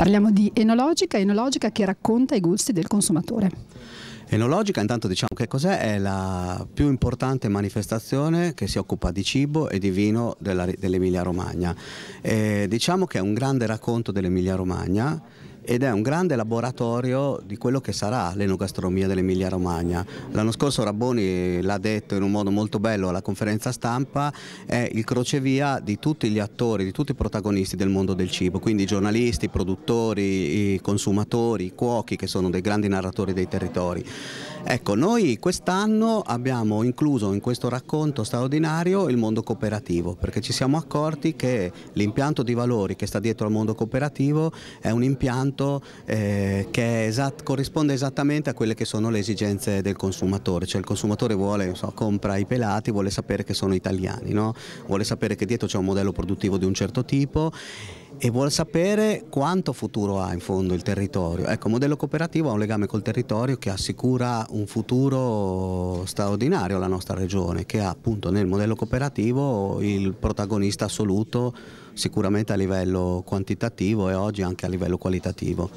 Parliamo di Enologica, Enologica che racconta i gusti del consumatore. Enologica intanto diciamo che cos'è? È la più importante manifestazione che si occupa di cibo e di vino dell'Emilia Romagna. E eh, diciamo che è un grande racconto dell'Emilia Romagna ed è un grande laboratorio di quello che sarà l'enogastronomia dell'Emilia Romagna. L'anno scorso Rabboni l'ha detto in un modo molto bello alla conferenza stampa, è il crocevia di tutti gli attori, di tutti i protagonisti del mondo del cibo, quindi i giornalisti, i produttori, i consumatori, i cuochi che sono dei grandi narratori dei territori. Ecco, noi quest'anno abbiamo incluso in questo racconto straordinario il mondo cooperativo perché ci siamo accorti che l'impianto di valori che sta dietro al mondo cooperativo è un impianto prodotto eh, che esatt corrisponde esattamente a quelle che sono le esigenze del consumatore, cioè il consumatore vuole, so, compra i pelati, vuole sapere che sono italiani, no? vuole sapere che dietro c'è un modello produttivo di un certo tipo e vuole sapere quanto futuro ha in fondo il territorio. Ecco, il modello cooperativo ha un legame col territorio che assicura un futuro straordinario alla nostra regione, che ha appunto nel modello cooperativo il protagonista assoluto sicuramente a livello quantitativo e oggi anche a livello qualitativo.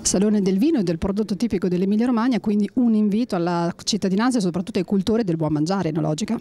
Salone del vino e del prodotto tipico dell'Emilia Romagna, quindi un invito alla cittadinanza e soprattutto ai cultori del buon mangiare in logica.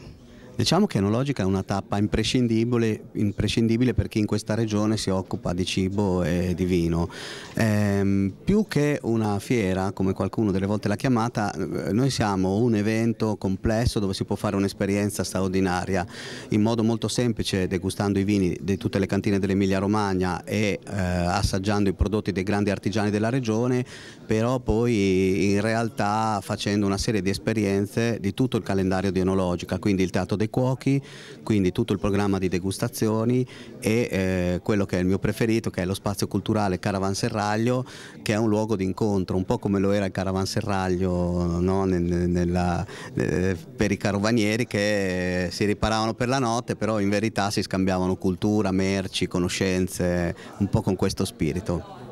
Diciamo che Enologica è una tappa imprescindibile, imprescindibile, per chi in questa regione si occupa di cibo e di vino. Ehm, più che una fiera, come qualcuno delle volte l'ha chiamata, eh, noi siamo un evento complesso dove si può fare un'esperienza straordinaria in modo molto semplice degustando i vini di tutte le cantine dell'Emilia Romagna e eh, assaggiando i prodotti dei grandi artigiani della regione, però poi in realtà facendo una serie di esperienze di tutto il calendario di Enologica, quindi il teatro dei dei cuochi, quindi tutto il programma di degustazioni e eh, quello che è il mio preferito che è lo spazio culturale Caravanserraglio che è un luogo di incontro, un po' come lo era il Caravanserraglio no? Nella, eh, per i carovanieri che si riparavano per la notte però in verità si scambiavano cultura, merci, conoscenze, un po' con questo spirito.